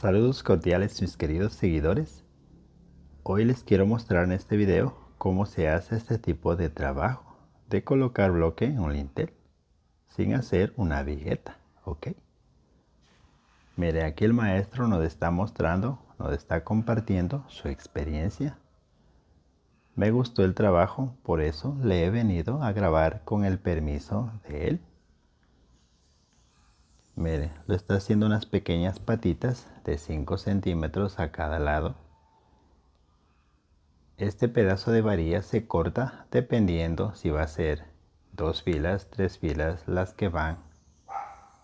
Saludos cordiales mis queridos seguidores. Hoy les quiero mostrar en este video cómo se hace este tipo de trabajo de colocar bloque en un lintel sin hacer una vigueta, ¿ok? Mire, aquí el maestro nos está mostrando, nos está compartiendo su experiencia. Me gustó el trabajo, por eso le he venido a grabar con el permiso de él. Mire, lo está haciendo unas pequeñas patitas de 5 centímetros a cada lado. Este pedazo de varilla se corta dependiendo si va a ser dos filas, tres filas las que van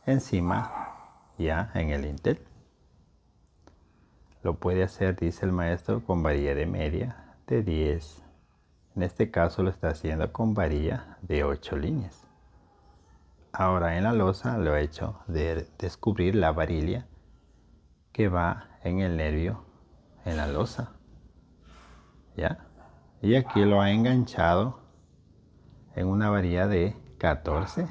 encima ya en el Intel. Lo puede hacer, dice el maestro, con varilla de media de 10. En este caso lo está haciendo con varilla de 8 líneas. Ahora en la losa lo he hecho de descubrir la varilla que va en el nervio en la losa. ¿Ya? Y aquí lo ha enganchado en una varilla de 14.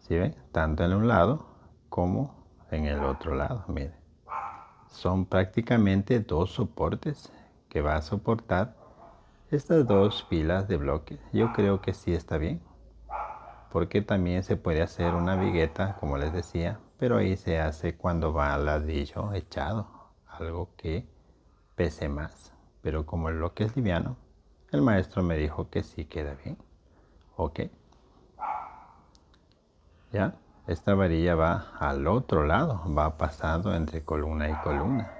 ¿Sí ven? Tanto en un lado como en el otro lado. Miren. Son prácticamente dos soportes que va a soportar estas dos pilas de bloques. Yo creo que sí está bien porque también se puede hacer una vigueta, como les decía, pero ahí se hace cuando va al ladrillo echado, algo que pese más. Pero como lo que es liviano, el maestro me dijo que sí queda bien. Ok. Ya, esta varilla va al otro lado, va pasando entre columna y columna.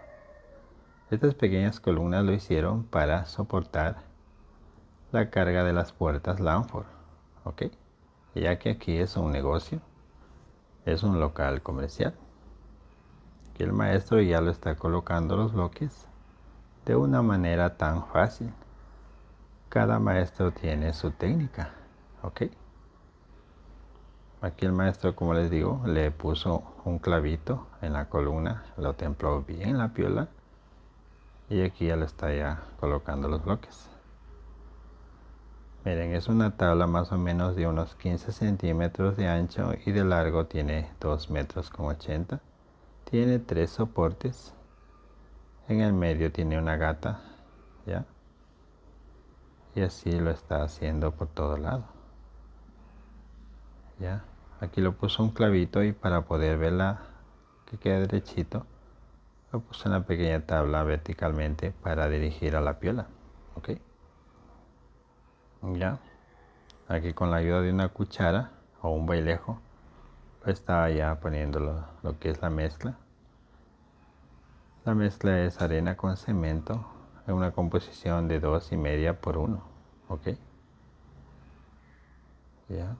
Estas pequeñas columnas lo hicieron para soportar la carga de las puertas Lanford. Ok ya que aquí es un negocio, es un local comercial. Aquí el maestro ya lo está colocando los bloques de una manera tan fácil. Cada maestro tiene su técnica, ¿ok? Aquí el maestro, como les digo, le puso un clavito en la columna, lo templó bien la piola y aquí ya lo está ya colocando los bloques. Miren, es una tabla más o menos de unos 15 centímetros de ancho y de largo tiene 2 metros con 80. Tiene tres soportes. En el medio tiene una gata, ¿ya? Y así lo está haciendo por todo lado. ¿Ya? Aquí lo puso un clavito y para poder verla que queda derechito, lo puse en pequeña tabla verticalmente para dirigir a la piola. ¿Ok? ya aquí con la ayuda de una cuchara o un bailejo está estaba ya poniendo lo, que es la mezcla la mezcla es arena con cemento en una composición de dos y media por uno ya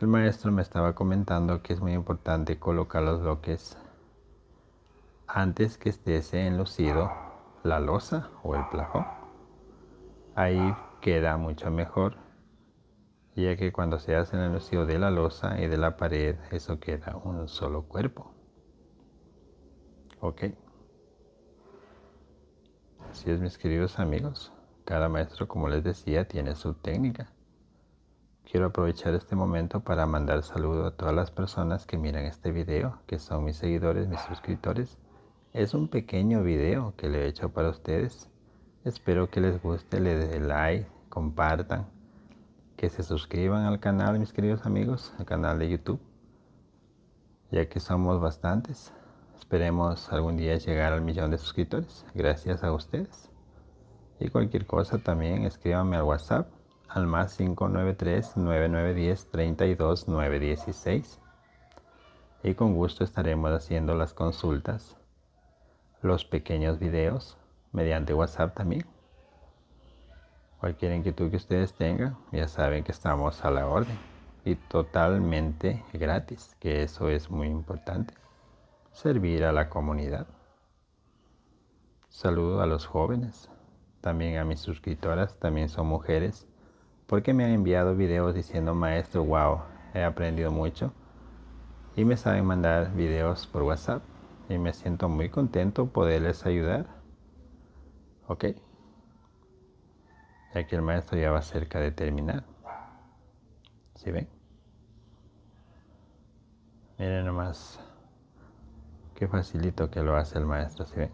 el maestro me estaba comentando que es muy importante colocar los bloques antes que esté enlucido la losa o el plajo Ahí queda mucho mejor, ya que cuando se hace el enlucido de la losa y de la pared, eso queda un solo cuerpo. Ok. Así es, mis queridos amigos. Cada maestro, como les decía, tiene su técnica. Quiero aprovechar este momento para mandar saludo a todas las personas que miran este video, que son mis seguidores, mis suscriptores. Es un pequeño video que le he hecho para ustedes Espero que les guste, le den like, compartan, que se suscriban al canal, mis queridos amigos, al canal de YouTube, ya que somos bastantes. Esperemos algún día llegar al millón de suscriptores, gracias a ustedes. Y cualquier cosa también escríbanme al WhatsApp al más 593-9910-32916. Y con gusto estaremos haciendo las consultas, los pequeños videos mediante WhatsApp también. Cualquier inquietud que ustedes tengan, ya saben que estamos a la orden y totalmente gratis, que eso es muy importante, servir a la comunidad. Saludo a los jóvenes, también a mis suscriptoras, también son mujeres, porque me han enviado videos diciendo, maestro, wow, he aprendido mucho. Y me saben mandar videos por WhatsApp y me siento muy contento poderles ayudar ¿Ok? Ya que el maestro ya va cerca de terminar. ¿Sí ven? Miren nomás qué facilito que lo hace el maestro, ¿sí ven?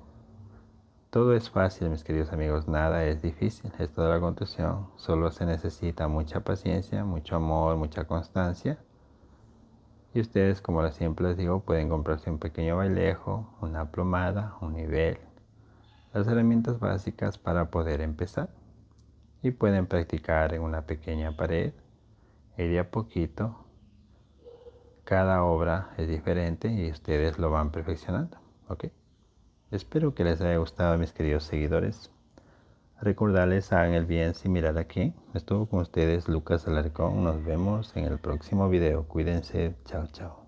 Todo es fácil, mis queridos amigos, nada es difícil. Esto de la contusión solo se necesita mucha paciencia, mucho amor, mucha constancia. Y ustedes, como siempre les digo, pueden comprarse un pequeño bailejo, una plomada, un nivel, las herramientas básicas para poder empezar y pueden practicar en una pequeña pared y de a poquito cada obra es diferente y ustedes lo van perfeccionando ok espero que les haya gustado mis queridos seguidores recordarles hagan el bien sin mirar aquí estuvo con ustedes Lucas Alarcón nos vemos en el próximo video cuídense chao chao